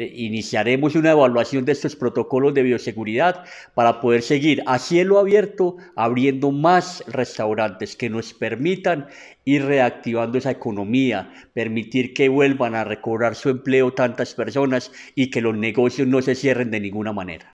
Este, iniciaremos una evaluación de estos protocolos de bioseguridad para poder seguir a cielo abierto abriendo más restaurantes que nos permitan ir reactivando esa economía, permitir que vuelvan a recobrar su empleo tantas personas y que los negocios no se cierren de ninguna manera.